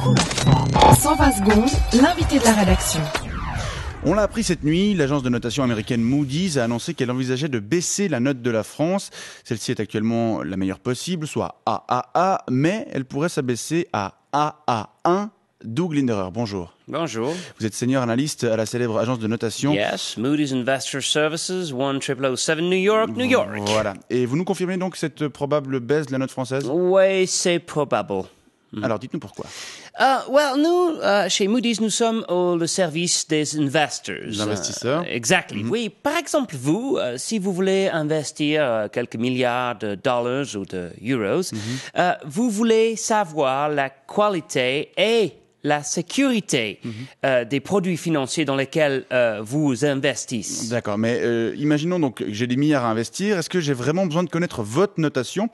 120 secondes, l'invité de la rédaction. On l'a appris cette nuit, l'agence de notation américaine Moody's a annoncé qu'elle envisageait de baisser la note de la France. Celle-ci est actuellement la meilleure possible, soit AAA, mais elle pourrait s'abaisser à AA1. Doug Linderer, bonjour. Bonjour. Vous êtes senior analyste à la célèbre agence de notation. Yes, Moody's Investor Services, 1007 New York, New York. Voilà. Et vous nous confirmez donc cette probable baisse de la note française Oui, c'est probable. Hmm. Alors dites-nous pourquoi. Euh, well, nous, euh, chez Moody's, nous sommes au le service des investors. investisseurs. Euh, exactly. Mm-hmm. Oui, par exemple, vous, si vous voulez investir quelques milliards de dollars ou de euros, mm-hmm. vous voulez savoir la qualité et la sécurité mm-hmm. des produits financiers dans lesquels vous investissez. D'accord, mais imaginons donc que j'ai des milliards à investir. Est-ce que j'ai vraiment besoin de connaître votre notation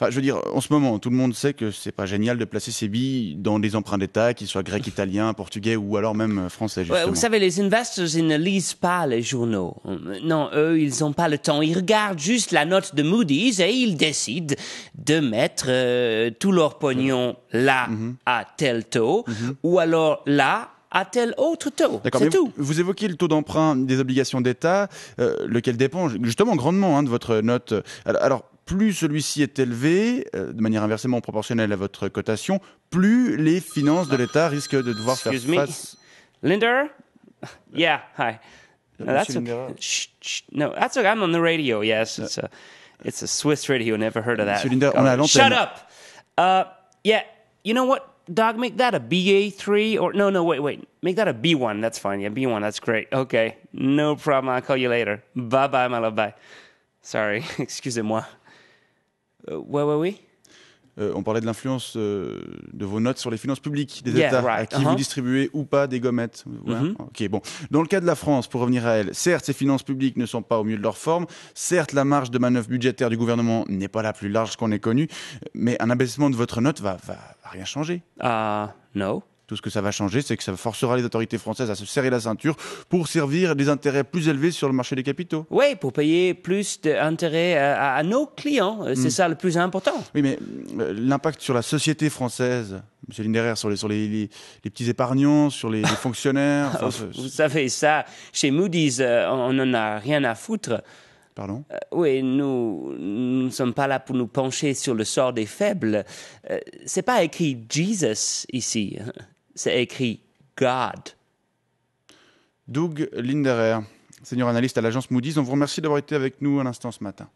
Enfin, je veux dire, en ce moment, tout le monde sait que c'est pas génial de placer ses billes dans des emprunts d'État, qu'ils soient grecs, italiens, portugais ou alors même euh, français. Justement. vous savez, les investors, ils ne lisent pas les journaux. Non, eux, ils n'ont pas le temps. Ils regardent juste la note de Moody's et ils décident de mettre euh, tout leur pognon là mhm. à tel taux mhm. ou alors là à tel autre taux. C'est tout. Vous évoquez le taux d'emprunt des obligations d'État, euh, lequel dépend justement grandement hein, de votre note. alors plus celui-ci est élevé, euh, de manière inversement proportionnelle à votre cotation, plus les finances de l'État risquent de devoir faire face. Me. Linder? Yeah, hi. Euh, no, that's okay. Shh, shh. No, that's okay. I'm on the radio. Yes, euh. it's a, it's a Swiss radio. Never heard of that. Linder, on a Shut up. Uh, yeah, you know what? Dog, make that a BA3 or no, no, wait, wait. Make that a B1. That's fine. Yeah, B1. That's great. Okay. No problem. I'll call you later. Bye bye, my love. Bye. Sorry. Excusez-moi. Euh, oui, Euh, on parlait de l'influence euh, de vos notes sur les finances publiques des États, à qui vous uh-huh. distribuez ou pas des gommettes. Ouais. Mm-hmm. bon. Dans le cas de la France, pour revenir à elle, certes, ces finances publiques ne sont pas au mieux de leur forme, certes, la marge de manœuvre budgétaire du gouvernement n'est pas la plus large qu'on ait connue, mais un abaissement de votre note va, va, rien changer. Ah, non. Tout ce que ça va changer, c'est que ça forcera les autorités françaises à se serrer la ceinture pour servir des intérêts plus élevés sur le marché des capitaux. Oui, pour payer plus d'intérêts à, nos clients. Euh, c'est mm. ça le plus important. Oui, mais euh, l'impact sur la société française, M. Linderer, sur les, petits épargnants, sur les, fonctionnaires. vous, savez, ça, chez Moody's, euh, on n'en a rien à foutre. Pardon oui, nous, ne sommes pas là pour nous pencher sur le sort des faibles. c'est pas écrit Jesus ici c'est écrit God. Doug Linderer, senior analyste à l'agence Moody's, on vous remercie d'avoir été avec nous à l'instant ce matin.